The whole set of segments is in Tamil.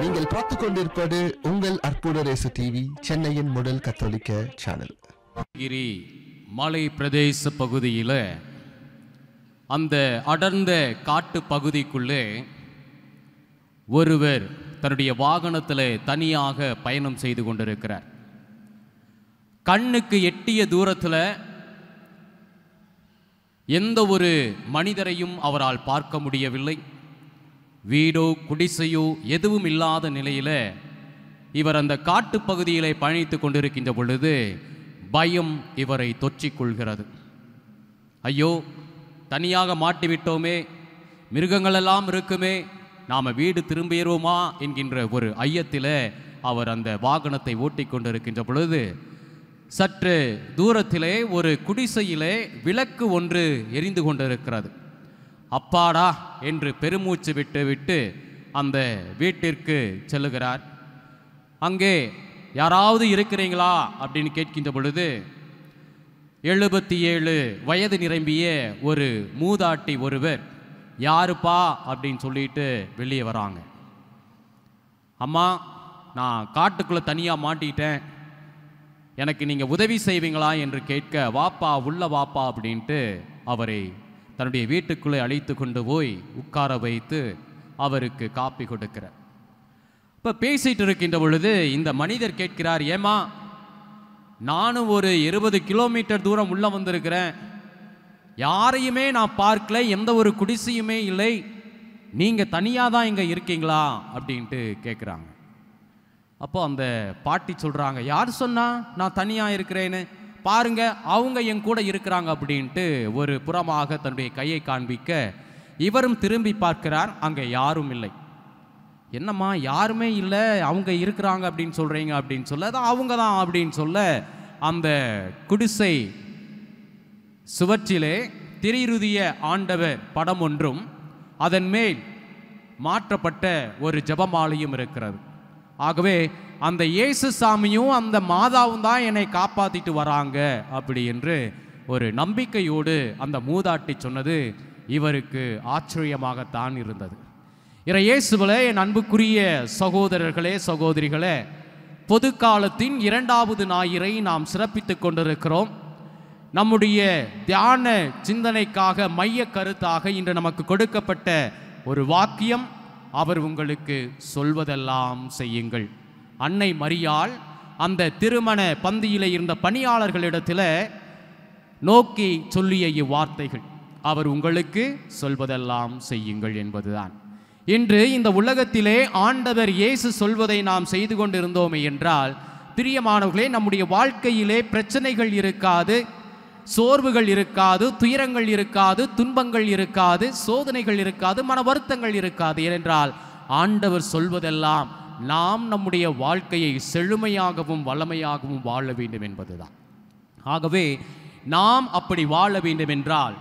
நீங்கள் பார்த்து கொண்டிருப்பது உங்கள் அற்புத ரேசு டிவி சென்னையின் முதல் கத்தோலிக்க சேனல் கிரி மலை பிரதேச பகுதியில் அந்த அடர்ந்த காட்டு பகுதிக்குள்ளே ஒருவர் தன்னுடைய வாகனத்தில் தனியாக பயணம் செய்து கொண்டிருக்கிறார் கண்ணுக்கு எட்டிய தூரத்தில் எந்த ஒரு மனிதரையும் அவரால் பார்க்க முடியவில்லை வீடோ குடிசையோ எதுவும் இல்லாத நிலையில் இவர் அந்த காட்டு பகுதியிலே பயணித்து கொண்டிருக்கின்ற பொழுது பயம் இவரை தொற்றிக்கொள்கிறது ஐயோ தனியாக மாட்டிவிட்டோமே மிருகங்களெல்லாம் இருக்குமே நாம் வீடு திரும்பிடுவோமா என்கின்ற ஒரு ஐயத்தில் அவர் அந்த வாகனத்தை ஓட்டி கொண்டிருக்கின்ற பொழுது சற்று தூரத்திலே ஒரு குடிசையிலே விளக்கு ஒன்று எரிந்து கொண்டிருக்கிறது அப்பாடா என்று பெருமூச்சு விட்டு விட்டு அந்த வீட்டிற்கு செல்லுகிறார் அங்கே யாராவது இருக்கிறீங்களா அப்படின்னு கேட்கின்ற பொழுது எழுபத்தி ஏழு வயது நிரம்பிய ஒரு மூதாட்டி ஒருவர் யாருப்பா அப்படின்னு சொல்லிட்டு வெளியே வராங்க அம்மா நான் காட்டுக்குள்ளே தனியாக மாட்டிட்டேன் எனக்கு நீங்கள் உதவி செய்வீங்களா என்று கேட்க வாப்பா உள்ள வாப்பா அப்படின்ட்டு அவரை தன்னுடைய வீட்டுக்குள்ளே அழைத்து கொண்டு போய் உட்கார வைத்து அவருக்கு காப்பி கொடுக்கிறார் இப்போ பேசிட்டு இருக்கின்ற பொழுது இந்த மனிதர் கேட்கிறார் ஏமா நானும் ஒரு இருபது கிலோமீட்டர் தூரம் உள்ளே வந்திருக்கிறேன் யாரையுமே நான் பார்க்கல எந்த ஒரு குடிசையுமே இல்லை நீங்கள் தனியாக தான் இங்கே இருக்கீங்களா அப்படின்ட்டு கேட்குறாங்க அப்போ அந்த பாட்டி சொல்கிறாங்க யார் சொன்னால் நான் தனியாக இருக்கிறேன்னு பாருங்க அவங்க என் கூட இருக்கிறாங்க அப்படின்ட்டு ஒரு புறமாக தன்னுடைய கையை காண்பிக்க இவரும் திரும்பி பார்க்கிறார் அங்கே யாரும் இல்லை என்னம்மா யாருமே இல்லை அவங்க இருக்கிறாங்க அப்படின்னு சொல்கிறீங்க அப்படின்னு சொல்ல அதான் அவங்க தான் அப்படின்னு சொல்ல அந்த குடிசை சுவற்றிலே திரிருதிய ஆண்டவர் படம் ஒன்றும் அதன் மேல் மாற்றப்பட்ட ஒரு ஜபமாலையும் இருக்கிறது ஆகவே அந்த இயேசு சாமியும் அந்த மாதாவும் தான் என்னை காப்பாற்றிட்டு வராங்க அப்படி என்று ஒரு நம்பிக்கையோடு அந்த மூதாட்டி சொன்னது இவருக்கு ஆச்சரியமாகத்தான் இருந்தது இறை இயேசுகளே என் அன்புக்குரிய சகோதரர்களே சகோதரிகளே பொது காலத்தின் இரண்டாவது ஞாயிறை நாம் சிறப்பித்து கொண்டிருக்கிறோம் நம்முடைய தியான சிந்தனைக்காக மைய கருத்தாக இன்று நமக்கு கொடுக்கப்பட்ட ஒரு வாக்கியம் அவர் உங்களுக்கு சொல்வதெல்லாம் செய்யுங்கள் அன்னை மரியாள் அந்த திருமண பந்தியில் இருந்த பணியாளர்களிடத்தில் நோக்கி சொல்லிய இவ்வார்த்தைகள் அவர் உங்களுக்கு சொல்வதெல்லாம் செய்யுங்கள் என்பதுதான் இன்று இந்த உலகத்திலே ஆண்டவர் இயேசு சொல்வதை நாம் செய்து கொண்டிருந்தோமே என்றால் பிரியமானவர்களே நம்முடைய வாழ்க்கையிலே பிரச்சனைகள் இருக்காது சோர்வுகள் இருக்காது துயரங்கள் இருக்காது துன்பங்கள் இருக்காது சோதனைகள் இருக்காது மன வருத்தங்கள் இருக்காது ஏனென்றால் ஆண்டவர் சொல்வதெல்லாம் நாம் நம்முடைய வாழ்க்கையை செழுமையாகவும் வளமையாகவும் வாழ வேண்டும் என்பதுதான் ஆகவே நாம் அப்படி வாழ வேண்டும் என்றால்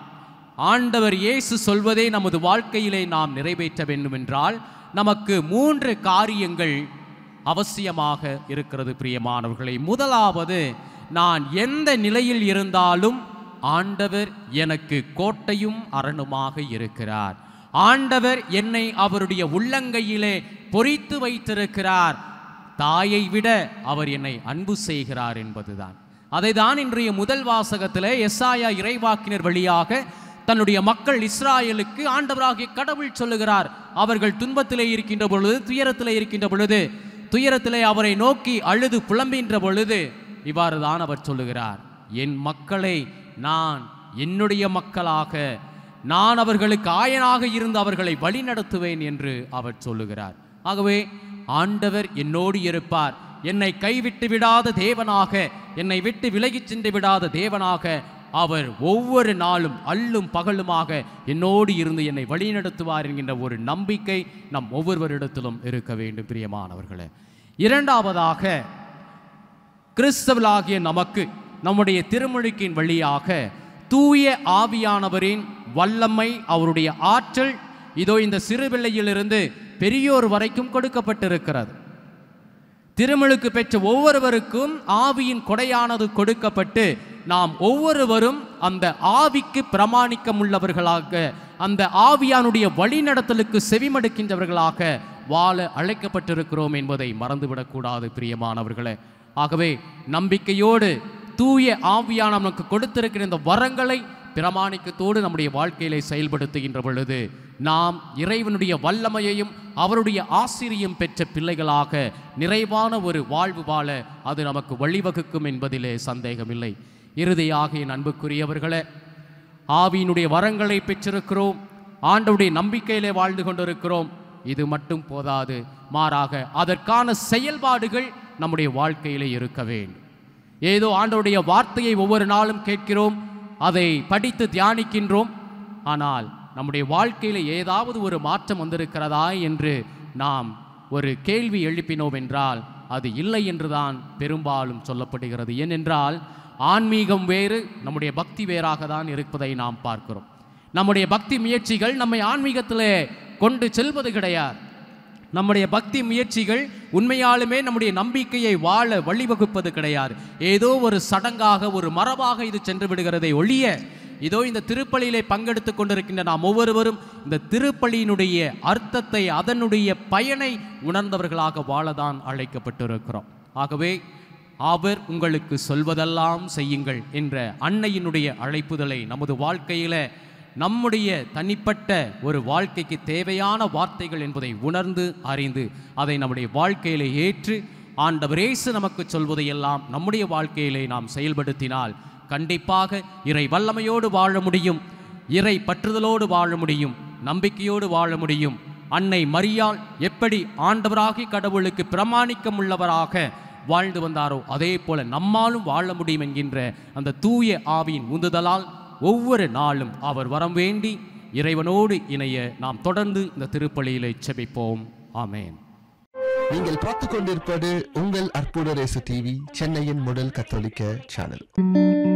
ஆண்டவர் இயேசு சொல்வதை நமது வாழ்க்கையிலே நாம் நிறைவேற்ற வேண்டும் என்றால் நமக்கு மூன்று காரியங்கள் அவசியமாக இருக்கிறது பிரியமானவர்களை முதலாவது நான் எந்த நிலையில் இருந்தாலும் ஆண்டவர் எனக்கு கோட்டையும் அரணுமாக இருக்கிறார் ஆண்டவர் என்னை அவருடைய உள்ளங்கையிலே பொறித்து வைத்திருக்கிறார் தாயை விட அவர் என்னை அன்பு செய்கிறார் என்பதுதான் அதைதான் இன்றைய முதல் வாசகத்தில் எஸ்ஆயா இறைவாக்கினர் வழியாக தன்னுடைய மக்கள் இஸ்ராயலுக்கு ஆண்டவராகிய கடவுள் சொல்லுகிறார் அவர்கள் துன்பத்திலே இருக்கின்ற பொழுது துயரத்திலே இருக்கின்ற பொழுது துயரத்திலே அவரை நோக்கி அழுது புலம்புகின்ற பொழுது இவ்வாறு தான் அவர் சொல்லுகிறார் என் மக்களை நான் என்னுடைய மக்களாக நான் அவர்களுக்கு ஆயனாக இருந்து அவர்களை வழிநடத்துவேன் என்று அவர் சொல்லுகிறார் ஆகவே ஆண்டவர் என்னோடு இருப்பார் என்னை கைவிட்டு விடாத தேவனாக என்னை விட்டு விலகிச் சென்று விடாத தேவனாக அவர் ஒவ்வொரு நாளும் அல்லும் பகலுமாக என்னோடு இருந்து என்னை வழிநடத்துவார் என்கின்ற ஒரு நம்பிக்கை நம் ஒவ்வொருவரிடத்திலும் இருக்க வேண்டும் பிரியமானவர்களே இரண்டாவதாக கிறிஸ்தவளாகிய நமக்கு நம்முடைய திருமொழிக்கின் வழியாக தூய ஆவியானவரின் வல்லமை அவருடைய ஆற்றல் இதோ இந்த சிறுபிள்ளையிலிருந்து பெரியோர் வரைக்கும் கொடுக்கப்பட்டிருக்கிறது திருமழுக்கு பெற்ற ஒவ்வொருவருக்கும் ஆவியின் கொடையானது கொடுக்கப்பட்டு நாம் ஒவ்வொருவரும் அந்த ஆவிக்கு பிரமாணிக்கமுள்ளவர்களாக அந்த ஆவியானுடைய வழிநடத்தலுக்கு செவிமடுக்கின்றவர்களாக வாழ அழைக்கப்பட்டிருக்கிறோம் என்பதை மறந்துவிடக்கூடாது பிரியமானவர்களே ஆகவே நம்பிக்கையோடு தூய ஆவியான நமக்கு கொடுத்திருக்கிற இந்த வரங்களை பிரமாணிக்கத்தோடு நம்முடைய வாழ்க்கையிலே செயல்படுத்துகின்ற பொழுது நாம் இறைவனுடைய வல்லமையையும் அவருடைய ஆசிரியம் பெற்ற பிள்ளைகளாக நிறைவான ஒரு வாழ்வு வாழ அது நமக்கு வழிவகுக்கும் என்பதிலே சந்தேகமில்லை இறுதியாக என் அன்புக்குரியவர்களே ஆவியினுடைய வரங்களை பெற்றிருக்கிறோம் ஆண்டவுடைய நம்பிக்கையிலே வாழ்ந்து கொண்டிருக்கிறோம் இது மட்டும் போதாது மாறாக அதற்கான செயல்பாடுகள் நம்முடைய வாழ்க்கையிலே இருக்க வேண்டும் ஏதோ ஆண்டவுடைய வார்த்தையை ஒவ்வொரு நாளும் கேட்கிறோம் அதை படித்து தியானிக்கின்றோம் ஆனால் நம்முடைய வாழ்க்கையில் ஏதாவது ஒரு மாற்றம் வந்திருக்கிறதா என்று நாம் ஒரு கேள்வி எழுப்பினோம் என்றால் அது இல்லை என்றுதான் பெரும்பாலும் சொல்லப்படுகிறது ஏனென்றால் ஆன்மீகம் வேறு நம்முடைய பக்தி வேறாக தான் இருப்பதை நாம் பார்க்கிறோம் நம்முடைய பக்தி முயற்சிகள் நம்மை ஆன்மீகத்தில் கொண்டு செல்வது கிடையாது நம்முடைய பக்தி முயற்சிகள் உண்மையாலுமே நம்முடைய நம்பிக்கையை வாழ வழிவகுப்பது கிடையாது ஏதோ ஒரு சடங்காக ஒரு மரபாக இது சென்று விடுகிறதை ஒழிய இதோ இந்த திருப்பலியிலே பங்கெடுத்து கொண்டிருக்கின்ற நாம் ஒவ்வொருவரும் இந்த திருப்பலியினுடைய அர்த்தத்தை அதனுடைய பயனை உணர்ந்தவர்களாக வாழதான் அழைக்கப்பட்டிருக்கிறோம் ஆகவே அவர் உங்களுக்கு சொல்வதெல்லாம் செய்யுங்கள் என்ற அன்னையினுடைய அழைப்புதலை நமது வாழ்க்கையில் நம்முடைய தனிப்பட்ட ஒரு வாழ்க்கைக்கு தேவையான வார்த்தைகள் என்பதை உணர்ந்து அறிந்து அதை நம்முடைய வாழ்க்கையிலே ஏற்று ஆண்டவரேசு நமக்கு சொல்வதையெல்லாம் நம்முடைய வாழ்க்கையிலே நாம் செயல்படுத்தினால் கண்டிப்பாக இறை வல்லமையோடு வாழ முடியும் இறை பற்றுதலோடு வாழ முடியும் நம்பிக்கையோடு வாழ முடியும் அன்னை மரியால் எப்படி ஆண்டவராகி கடவுளுக்கு பிரமாணிக்கம் உள்ளவராக வாழ்ந்து வந்தாரோ அதே போல நம்மாலும் வாழ முடியும் என்கின்ற அந்த தூய ஆவியின் உந்துதலால் ஒவ்வொரு நாளும் அவர் வரம் வேண்டி இறைவனோடு இணைய நாம் தொடர்ந்து இந்த திருப்பலியிலே செபிப்போம் ஆமேன் நீங்கள் பார்த்து கொண்டிருப்பது உங்கள் அற்புத ரேசு டிவி சென்னையின் முதல் கத்தோலிக்க சேனல்